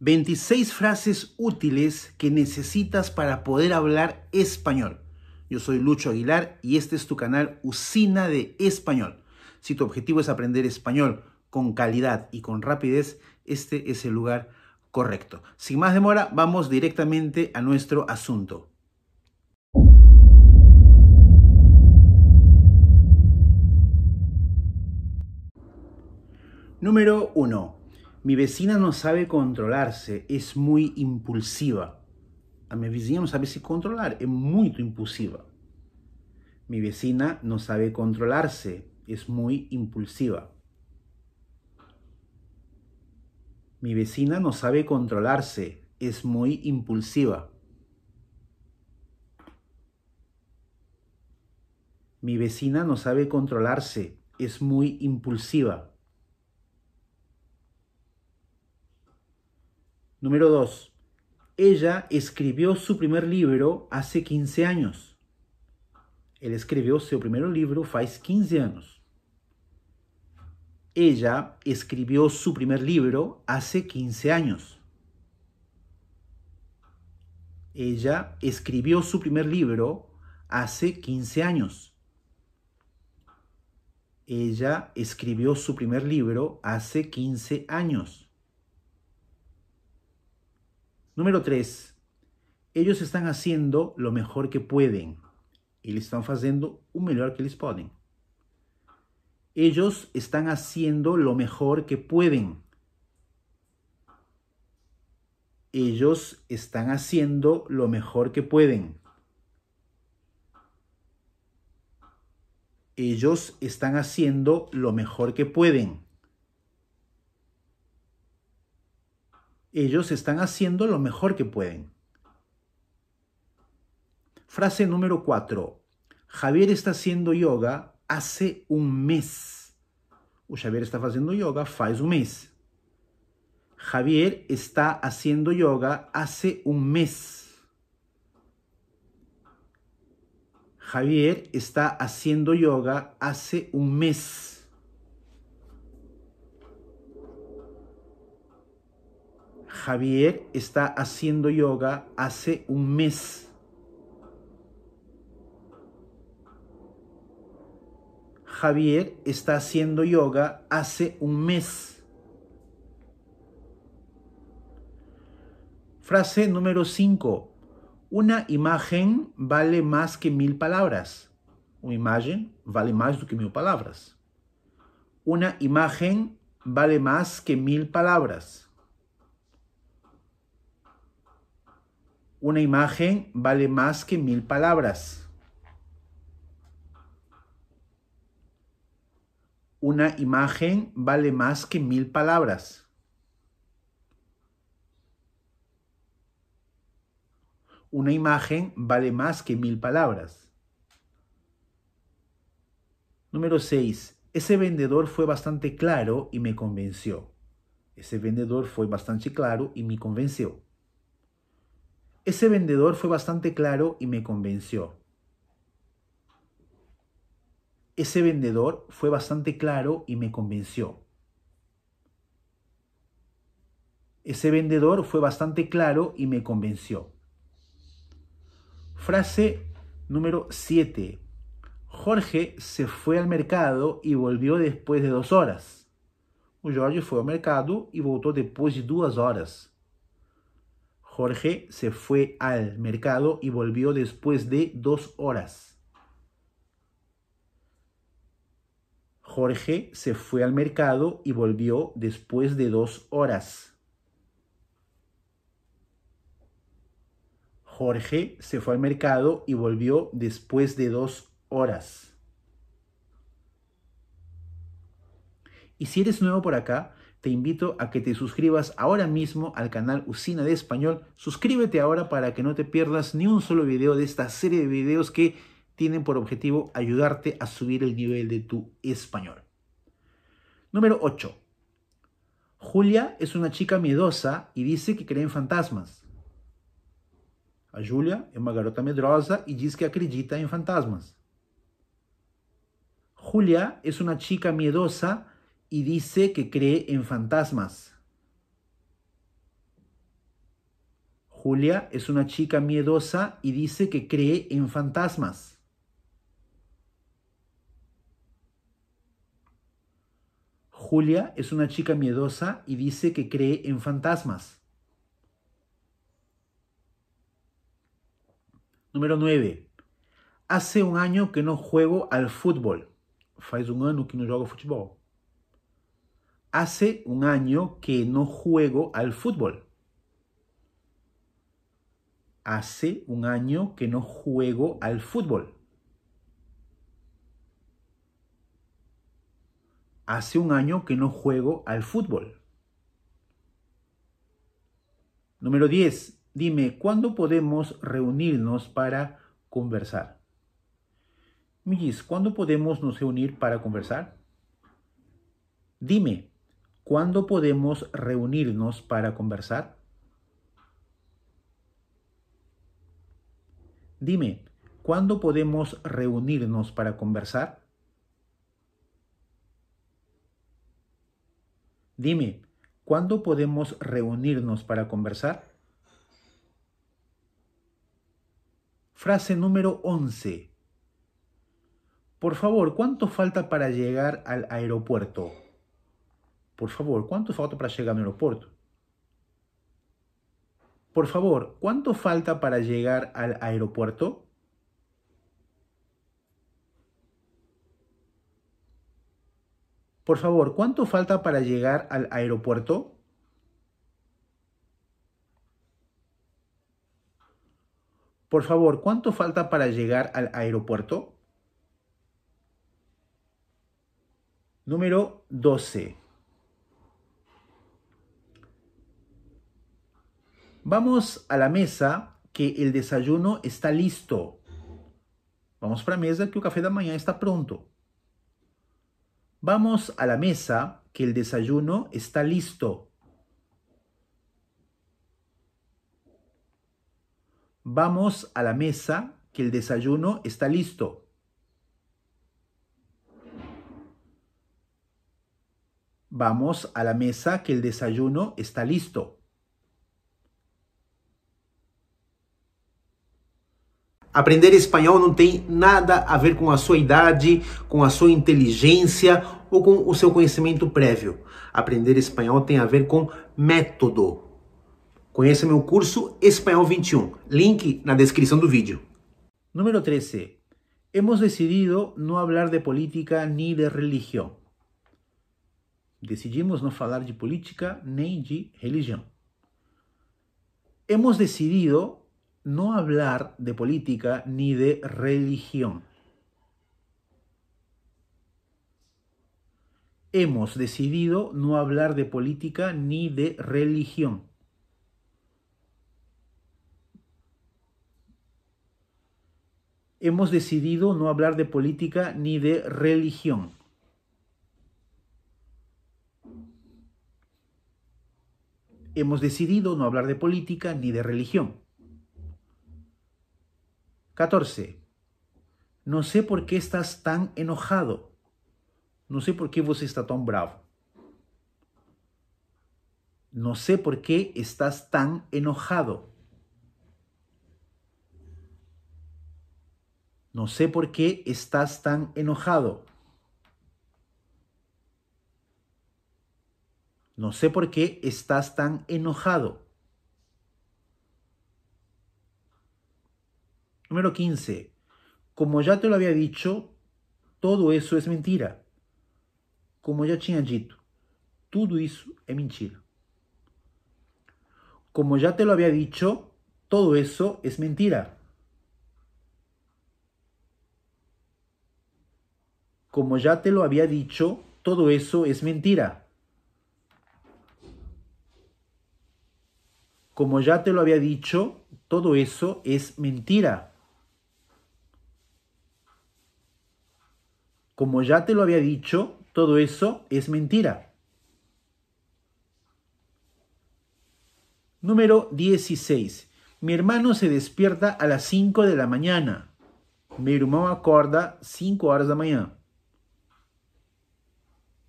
26 frases útiles que necesitas para poder hablar español. Yo soy Lucho Aguilar y este es tu canal Usina de Español. Si tu objetivo es aprender español con calidad y con rapidez, este es el lugar correcto. Sin más demora, vamos directamente a nuestro asunto. Número 1. Mi vecina no sabe controlarse, es muy impulsiva. A sabe si controlar, es muy impulsiva. Mi vecina no sabe controlarse, es muy impulsiva. Mi vecina no sabe controlarse, es muy impulsiva. Mi vecina no sabe controlarse, es muy impulsiva. Número 2. Ella escribió su primer libro hace 15 años. él escribió su primer libro 15 años Ella escribió su primer libro hace 15 años. Ella escribió su primer libro hace 15 años. Ella escribió su primer libro hace 15 años. Número tres, ellos están haciendo lo mejor que pueden. y le están haciendo un mejor que les pueden. Ellos están haciendo lo mejor que pueden. Ellos están haciendo lo mejor que pueden. Ellos están haciendo lo mejor que pueden. ellos están haciendo lo mejor que pueden. Frase número 4. Javier está haciendo yoga hace un mes. O Javier está haciendo yoga hace un mes. Javier está haciendo yoga hace un mes. Javier está haciendo yoga hace un mes. Javier está haciendo yoga hace un mes. Javier está haciendo yoga hace un mes. Frase número 5. Una imagen vale más que mil palabras. Una imagen vale más que mil palabras. Una imagen vale más que mil palabras. Una imagen vale más que mil palabras. Una imagen vale más que mil palabras. Una imagen vale más que mil palabras. Número 6. Ese vendedor fue bastante claro y me convenció. Ese vendedor fue bastante claro y me convenció. Ese vendedor fue bastante claro y me convenció. Ese vendedor fue bastante claro y me convenció. Ese vendedor fue bastante claro y me convenció. Frase número 7. Jorge se fue al mercado y volvió después de dos horas. Jorge fue al mercado y volvió después de dos horas. Jorge se fue al mercado y volvió después de dos horas. Jorge se fue al mercado y volvió después de dos horas. Jorge se fue al mercado y volvió después de dos horas. Y si eres nuevo por acá, te invito a que te suscribas ahora mismo al canal Usina de Español. Suscríbete ahora para que no te pierdas ni un solo video de esta serie de videos que tienen por objetivo ayudarte a subir el nivel de tu español. Número 8. Julia es una chica miedosa y dice que cree en fantasmas. A Julia es una garota medrosa y dice que acredita en fantasmas. Julia es una chica miedosa y dice que cree en fantasmas. Julia es una chica miedosa y dice que cree en fantasmas. Julia es una chica miedosa y dice que cree en fantasmas. Número 9. Hace un año que no juego al fútbol. Faz un año que no juego fútbol hace un año que no juego al fútbol. Hace un año que no juego al fútbol. Hace un año que no juego al fútbol. Número 10. Dime, ¿cuándo podemos reunirnos para conversar? Millis, ¿cuándo podemos nos reunir para conversar? Dime, ¿Cuándo podemos reunirnos para conversar? Dime, ¿cuándo podemos reunirnos para conversar? Dime, ¿cuándo podemos reunirnos para conversar? Frase número 11. Por favor, ¿cuánto falta para llegar al aeropuerto? Por favor, ¿cuánto falta para llegar al aeropuerto? Por favor, ¿cuánto falta para llegar al aeropuerto? Por favor, ¿cuánto falta para llegar al aeropuerto? Por favor, ¿cuánto falta para llegar al aeropuerto? Número 12. Vamos a la mesa que el desayuno está listo. Vamos para la mesa que el café de mañana está pronto. Vamos a la mesa que el desayuno está listo. Vamos a la mesa que el desayuno está listo. Vamos a la mesa que el desayuno está listo. Aprender espanhol não tem nada a ver com a sua idade, com a sua inteligência ou com o seu conhecimento prévio. Aprender espanhol tem a ver com método. Conheça meu curso Espanhol 21, link na descrição do vídeo. Número 13. Hemos decidido não hablar de política nem de religião. Decidimos não falar de política nem de religião. Hemos decidido no hablar de política ni de religión. Hemos decidido no hablar de política ni de religión. Hemos decidido no hablar de política ni de religión. Hemos decidido no hablar de política ni de religión. 14. No sé por qué estás tan enojado. No sé por qué vos está tan bravo. No sé por qué estás tan enojado. No sé por qué estás tan enojado. No sé por qué estás tan enojado. Número 15. Como ya te lo había dicho, todo eso es mentira. Como ya tinha Como ya te lo había dicho, todo eso es mentira. Como ya te lo había dicho, todo eso es mentira. Como ya te lo había dicho, todo eso es mentira. como ya te lo había dicho, todo eso es mentira. Número 16. Mi hermano se despierta a las 5 de la mañana. Mi hermano acorda 5 horas de mañana.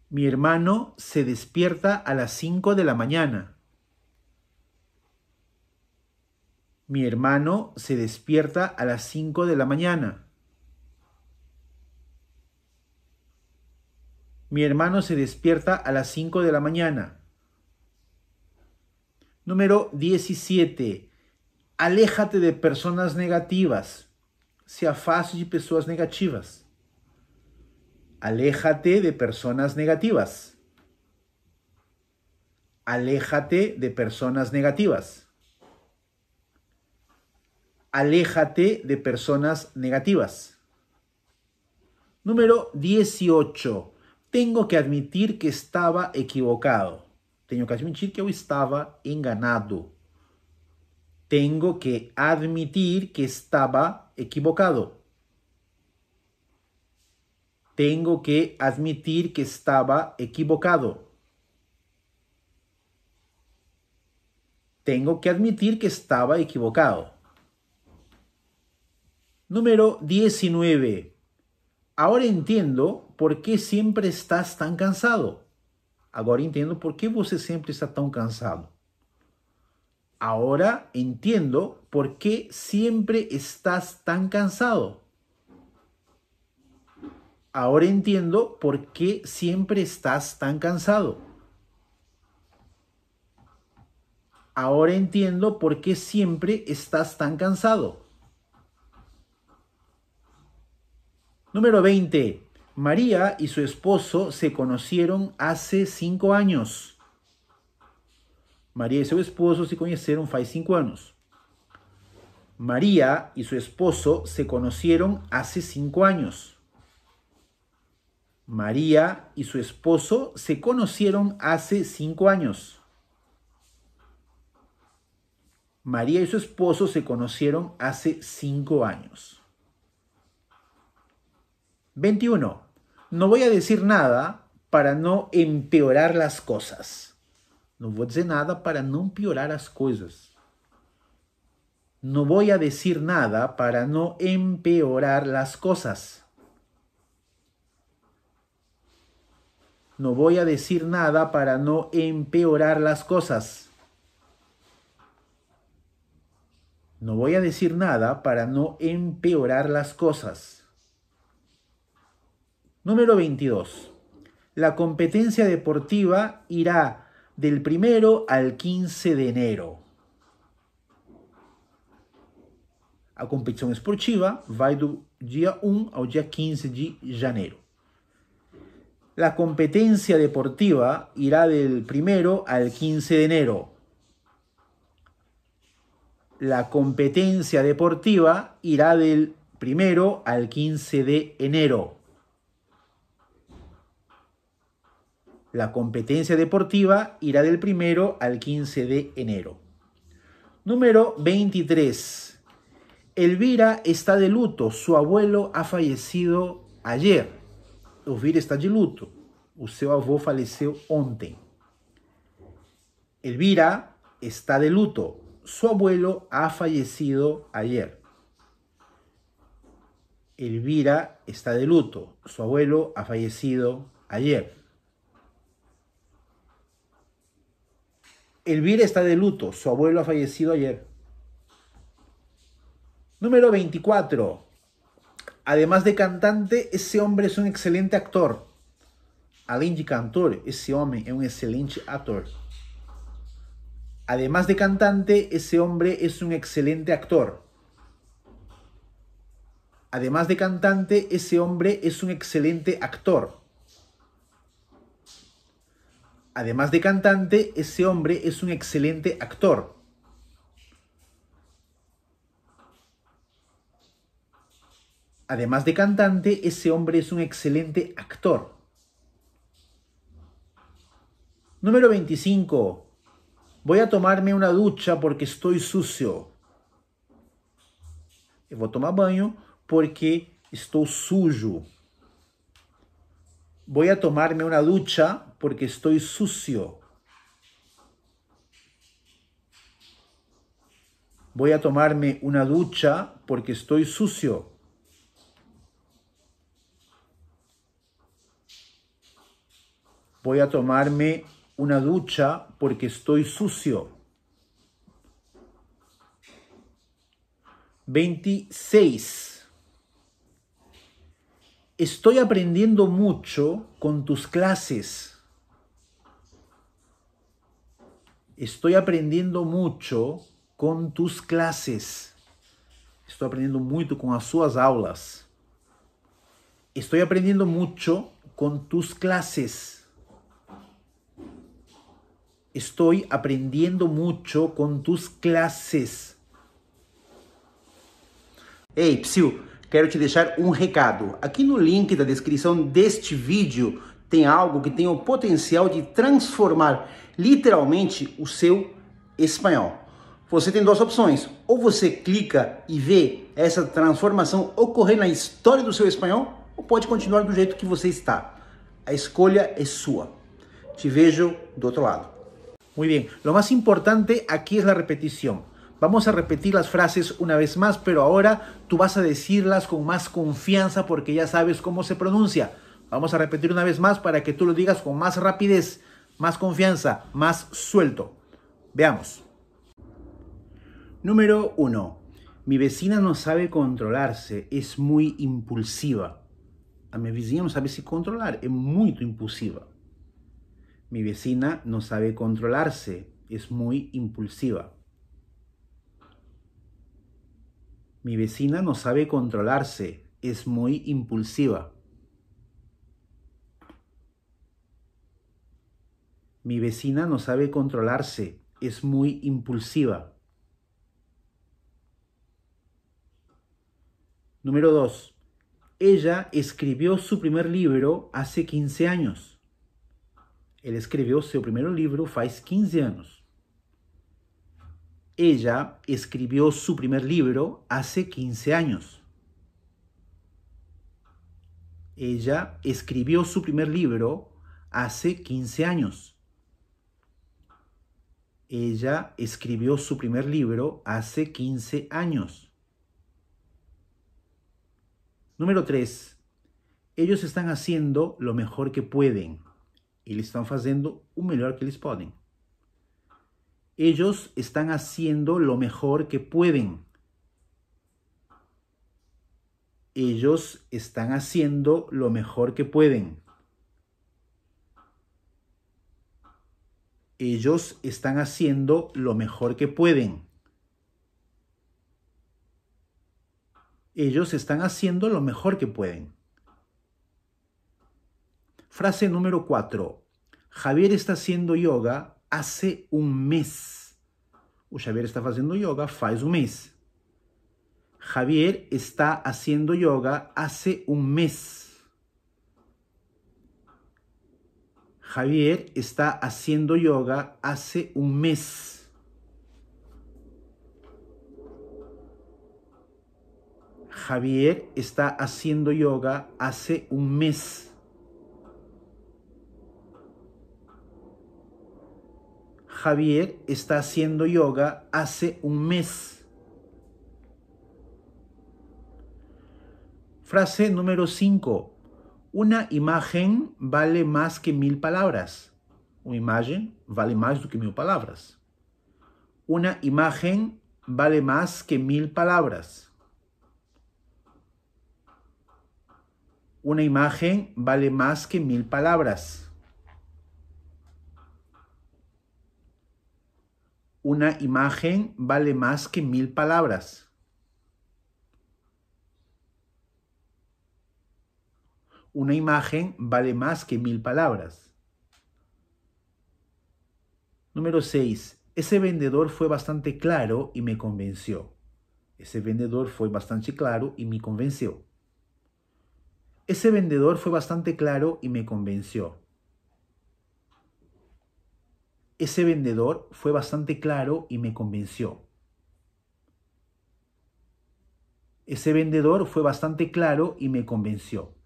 Mi hermano se despierta a las 5 de la mañana. Mi hermano se despierta a las 5 de la mañana. Mi hermano se despierta a las 5 de la mañana. Número 17. Aléjate de personas negativas. Sea fácil de personas negativas. Aléjate de personas negativas. Aléjate de personas negativas. Aléjate de personas negativas. Número 18. Tengo que admitir que estaba equivocado. Tengo que admitir que yo estaba enganado. Tengo que admitir que estaba equivocado. Tengo que admitir que estaba equivocado. Tengo que admitir que estaba equivocado. Número 19. Ahora entiendo por qué siempre estás tan cansado. Ahora entiendo por qué Siempre siempre está tan cansado. Ahora entiendo por qué siempre estás tan cansado. Ahora entiendo por qué Siempre estás tan cansado. Ahora entiendo por qué siempre estás tan cansado. Número 20. María y su esposo se conocieron hace cinco años. María y su esposo se conocieron faz cinco años. María y su esposo se conocieron hace cinco años. María y su esposo se conocieron hace cinco años. María y su esposo se conocieron hace cinco años. 21. No voy a decir nada para no empeorar las cosas. No voy a decir nada para no empeorar las cosas. No voy a decir nada para no empeorar las cosas. No voy a decir nada para no empeorar las cosas. No voy a decir nada para no empeorar las cosas. Número 22. La competencia deportiva irá del primero al 15 de enero. A competición esportiva vai do dia 1 ao dia 15 de janeiro. La competencia deportiva irá del primero al 15 de enero. La competencia deportiva irá del primero al 15 de enero. La competencia deportiva irá del primero al 15 de enero. Número 23. Elvira está de luto. Su abuelo ha fallecido ayer. Elvira está de luto. O abuelo falleció ontem. Elvira está de luto. Su abuelo ha fallecido ayer. Elvira está de luto. Su abuelo ha fallecido ayer. Elvira está de luto, su abuelo ha fallecido ayer. Número 24. Además de cantante, ese hombre es un excelente actor. Além de cantor, ese hombre es un excelente actor. Además de cantante, ese hombre es un excelente actor. Además de cantante, ese hombre es un excelente actor además de cantante, ese hombre es un excelente actor. Además de cantante, ese hombre es un excelente actor. Número 25. Voy a tomarme una ducha porque estoy sucio. Voy a tomar banho porque estoy suyo. Voy a tomarme una ducha porque estoy sucio. Voy a tomarme una ducha porque estoy sucio. Voy a tomarme una ducha porque estoy sucio. 26. Estoy aprendiendo mucho con tus clases. Estoy aprendiendo mucho com tus classes. Estou aprendendo muito com as suas aulas. Estou aprendendo muito com tus classes. Estou aprendendo muito com tus classes. Ei, psiu, quero te deixar um recado. Aqui no link da descrição deste vídeo tem algo que tem o potencial de transformar literalmente o seu espanhol. Você tem duas opções: ou você clica e vê essa transformação ocorrer na história do seu espanhol, ou pode continuar do jeito que você está. A escolha é sua. Te vejo do outro lado. Muito bem. lo más importante aquí es la repetición. Vamos a repetir las frases una vez más, pero ahora tú vas a decirlas con más confianza porque ya sabes cómo se pronuncia. Vamos a repetir una vez más para que tú lo digas con más rapidez. más confianza, más suelto. Veamos. Número 1. Mi vecina no sabe controlarse, es muy impulsiva. A mi vecina no sabe controlar, es muy impulsiva. Mi vecina no sabe controlarse, es muy impulsiva. Mi vecina no sabe controlarse, es muy impulsiva. Mi vecina no sabe controlarse, es muy impulsiva. Número 2. Ella escribió su primer libro hace 15 años. Él escribió su primer libro hace 15 años. Ella escribió su primer libro hace 15 años. Ella escribió su primer libro hace 15 años ella escribió su primer libro hace 15 años. Número 3. Ellos están haciendo lo mejor que pueden. y le están haciendo un mejor que les pueden. Ellos están haciendo lo mejor que pueden. Ellos están haciendo lo mejor que pueden. ellos están haciendo lo mejor que pueden. Ellos están haciendo lo mejor que pueden. Frase número cuatro. Javier está haciendo yoga hace un mes. O Javier está haciendo yoga hace un mes. Javier está haciendo yoga hace un mes. Javier está haciendo yoga hace un mes. Javier está haciendo yoga hace un mes. Javier está haciendo yoga hace un mes. Frase número 5. Una imagen vale más que mil palabras. Una imagen vale más que mil palabras. Una imagen vale más que mil palabras. Una imagen vale más que mil palabras. Una imagen vale más que mil palabras. una imagen vale más que mil palabras. Número 6. Ese vendedor fue bastante claro y me convenció. Ese vendedor fue bastante claro y me convenció. Ese vendedor fue bastante claro y me convenció. Ese vendedor fue bastante claro y me convenció. Ese vendedor fue bastante claro y me convenció.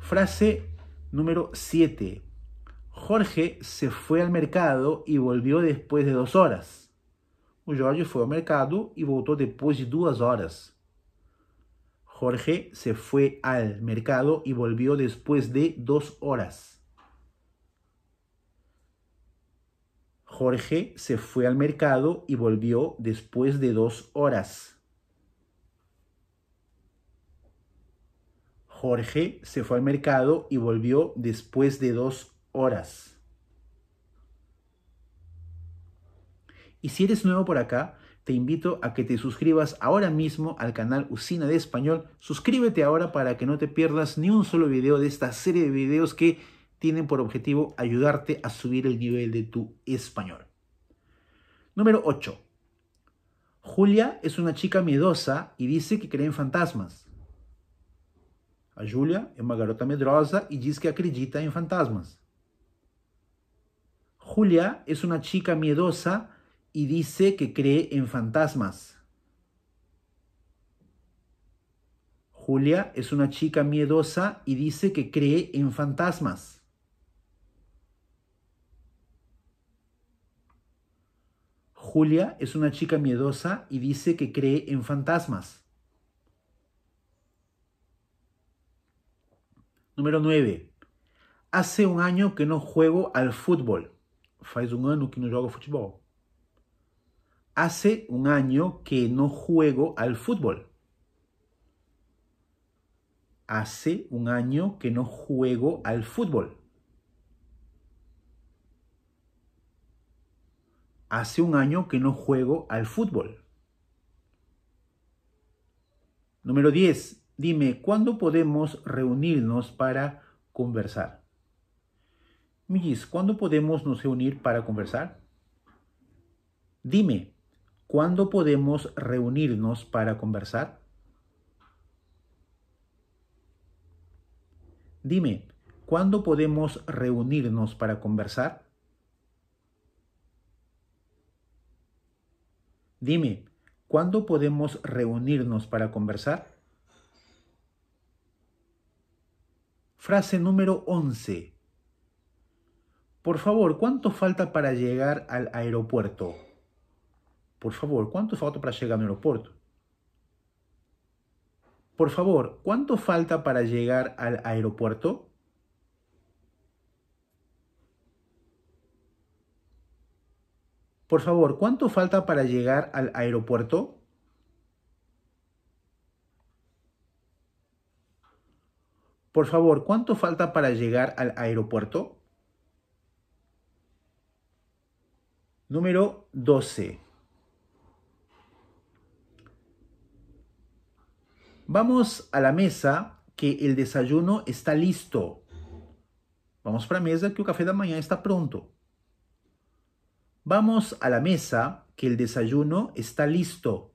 Frase número 7. Jorge se fue al mercado y volvió después de dos horas. Jorge fue mercado y volvió después de dos horas. Jorge se fue al mercado y volvió después de dos horas. Jorge se fue al mercado y volvió después de dos horas. Jorge se fue al mercado y volvió después de dos horas. Y si eres nuevo por acá, te invito a que te suscribas ahora mismo al canal Usina de Español. Suscríbete ahora para que no te pierdas ni un solo video de esta serie de videos que tienen por objetivo ayudarte a subir el nivel de tu español. Número 8. Julia es una chica miedosa y dice que cree en fantasmas. A Júlia é garota medrosa y e dice que acredita en em fantasmas. Julia es una chica miedosa y dice que cree en fantasmas. Julia es una chica miedosa y dice que cree en fantasmas. Julia es una chica miedosa y dice que cree en fantasmas. Número 9. Hace un año que no juego al fútbol. un año que no juego fútbol. Hace un año que no juego al fútbol. Hace un año que no juego al fútbol. Hace un año que no juego al fútbol. Número 10. Dime, ¿cuándo podemos reunirnos para conversar? Mijis, ¿cuándo podemos nos reunir para conversar? Dime, ¿cuándo podemos reunirnos para conversar? Dime, ¿cuándo podemos reunirnos para conversar? Dime, ¿cuándo podemos reunirnos para conversar? Frase número 11. Por favor, ¿cuánto falta para llegar al aeropuerto? Por favor, ¿cuánto falta para llegar al aeropuerto? Por favor, ¿cuánto falta para llegar al aeropuerto? Por favor, ¿cuánto falta para llegar al aeropuerto? Por favor, ¿cuánto falta para llegar al aeropuerto? Número 12. Vamos a la mesa que el desayuno está listo. Vamos para la mesa que el café de mañana está pronto. Vamos a la mesa que el desayuno está listo.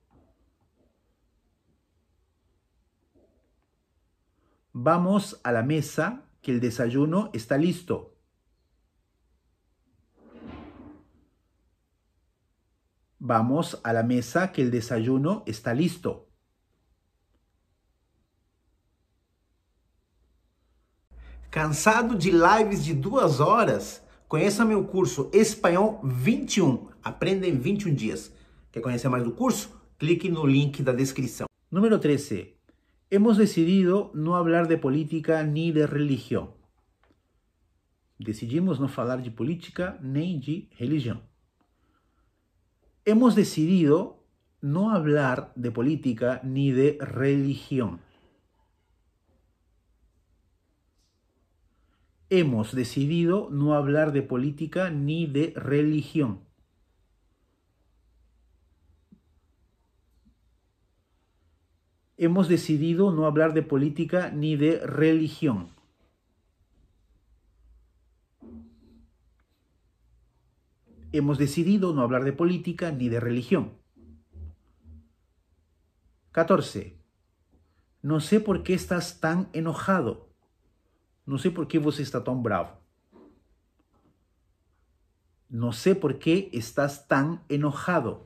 Vamos a la mesa, que el desayuno está listo. Vamos a la mesa, que el desayuno está listo. Cansado de lives de duas horas? Conheça meu curso Espanhol 21. Aprenda em 21 dias. Quer conhecer mais do curso? Clique no link da descrição. Número 13. hemos decidido no hablar de política ni de religión. Decidimos no hablar de política ni de religión. Hemos decidido no hablar de política ni de religión. Hemos decidido no hablar de política ni de religión. hemos decidido no hablar de política ni de religión. Hemos decidido no hablar de política ni de religión. 14. No sé por qué estás tan enojado. No sé por qué vos estás tan bravo. No sé por qué estás tan enojado.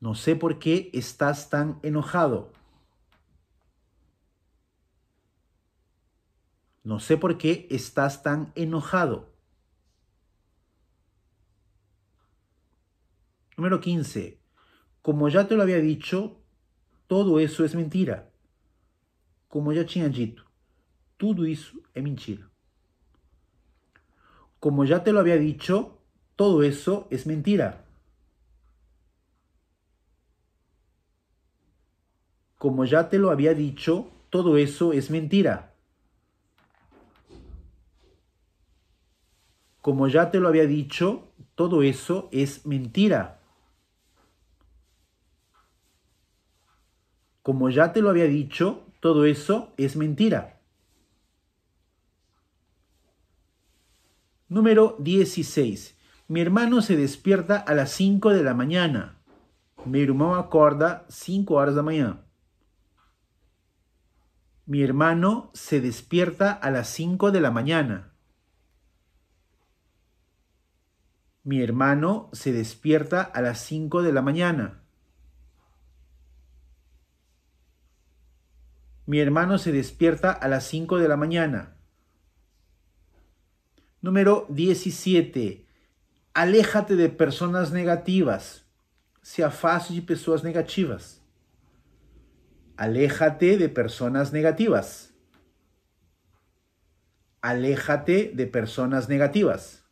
No sé por qué estás tan enojado. No sé por qué estás tan enojado. Número 15. Como ya te lo había dicho, todo eso es mentira. Como ya tinha todo eso es mentira. Como ya te lo había dicho, todo eso es mentira. como ya te lo había dicho, todo eso es mentira. Como ya te lo había dicho, todo eso es mentira. Como ya te lo había dicho, todo eso es mentira. Número 16. Mi hermano se despierta a las 5 de la mañana. Mi hermano acorda 5 horas la mañana. Mi hermano se despierta a las 5 de la mañana. Mi hermano se despierta a las 5 de la mañana. Mi hermano se despierta a las 5 de la mañana. Número 17. Aléjate de personas negativas. Se afaste de personas negativas aléjate de personas negativas. Aléjate de personas negativas.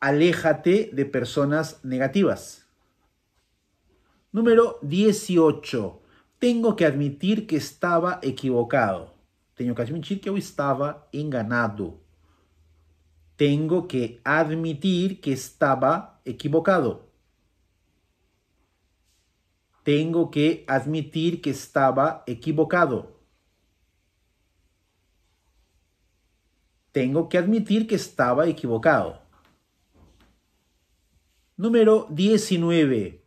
Aléjate de personas negativas. Número 18. Tengo que admitir que estaba equivocado. Tengo que admitir que hoy estaba enganado. Tengo que admitir que estaba equivocado tengo que admitir que estaba equivocado. Tengo que admitir que estaba equivocado. Número 19.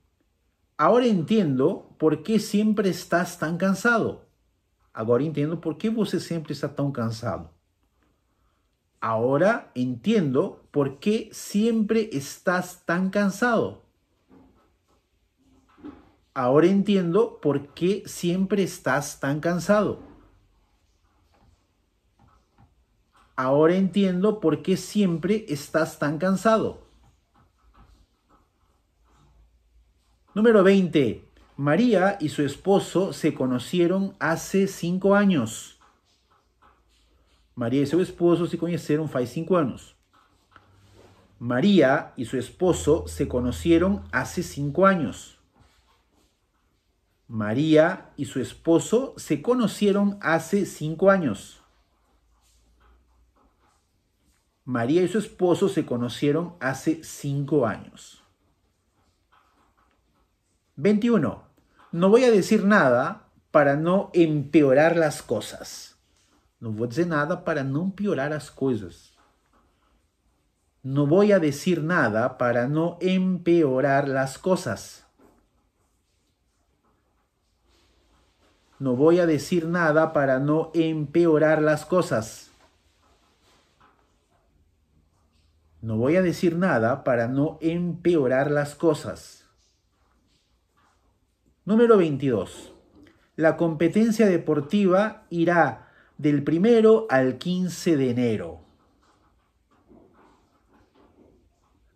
Ahora entiendo por qué siempre estás tan cansado. Ahora entiendo por qué você siempre está tan cansado. Ahora entiendo por qué siempre estás tan cansado ahora entiendo por qué siempre estás tan cansado. Ahora entiendo por qué siempre estás tan cansado. Número 20. María y su esposo se conocieron hace cinco años. María y su esposo se conocieron hace cinco años. María y su esposo se conocieron hace cinco años. María y su esposo se conocieron hace cinco años. María y su esposo se conocieron hace cinco años. 21. No voy a decir nada para no empeorar las cosas. No voy a decir nada para no empeorar las cosas. No voy a decir nada para no empeorar las cosas. No voy a decir nada para no empeorar las cosas. No voy a decir nada para no empeorar las cosas. Número 22. La competencia deportiva irá del primero al 15 de enero.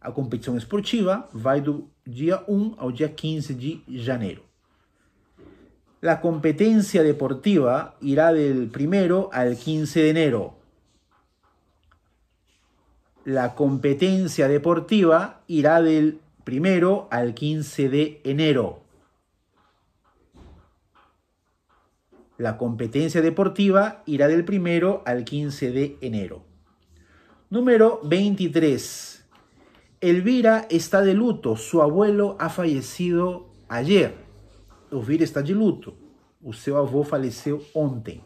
A competição esportiva vai do dia 1 ao dia 15 de janeiro la competencia deportiva irá del primero al 15 de enero. La competencia deportiva irá del primero al 15 de enero. La competencia deportiva irá del primero al 15 de enero. Número 23. Elvira está de luto. Su abuelo ha fallecido ayer. Elvira está de luto. Su seu ontem.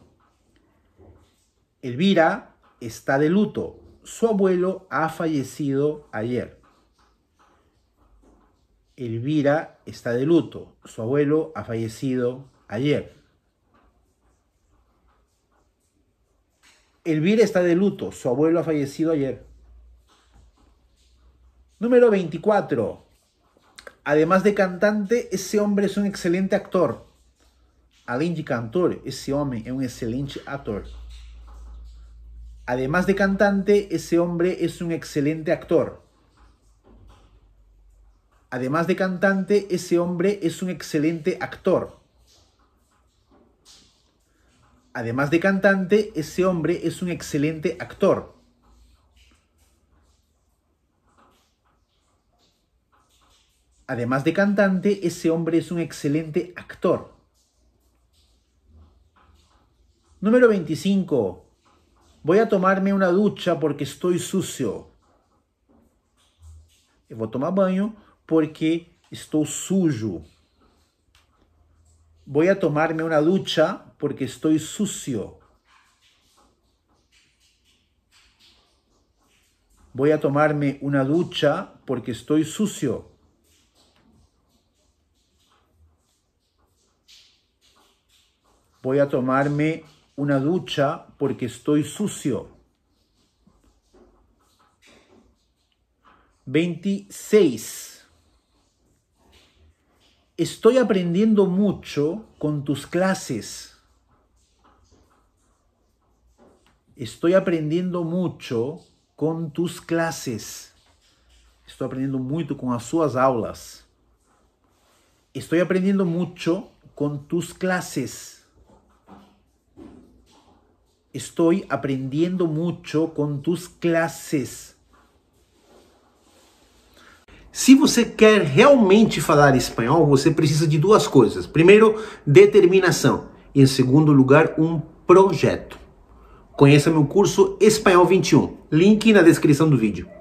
Elvira está de luto. Su abuelo ha fallecido ayer. Elvira está de luto. Su abuelo ha fallecido ayer. Elvira está de luto. Su abuelo ha fallecido ayer. Número 24. Además de cantante, ese hombre es un excelente actor. Além de cantor, ese hombre es un excelente actor. Además de cantante, ese hombre es un excelente actor. Además de cantante, ese hombre es un excelente actor. Además de cantante, ese hombre es un excelente actor. Además de cantante, ese hombre es un excelente actor. Número 25. Voy a tomarme una ducha porque estoy sucio. Voy a tomar banho porque estoy suyo. Voy a tomarme una ducha porque estoy sucio. Voy a tomarme una ducha porque estoy sucio. voy a tomarme una ducha porque estoy sucio. 26. Estoy aprendiendo mucho con tus clases. Estoy aprendiendo mucho con tus clases. Estoy aprendiendo mucho con las suas aulas. Estoy aprendiendo mucho con tus clases. estoy aprendiendo mucho com tus classes. Se você quer realmente falar espanhol, você precisa de duas coisas. Primeiro, determinação. e, Em segundo lugar, um projeto. Conheça meu curso Espanhol 21. Link na descrição do vídeo.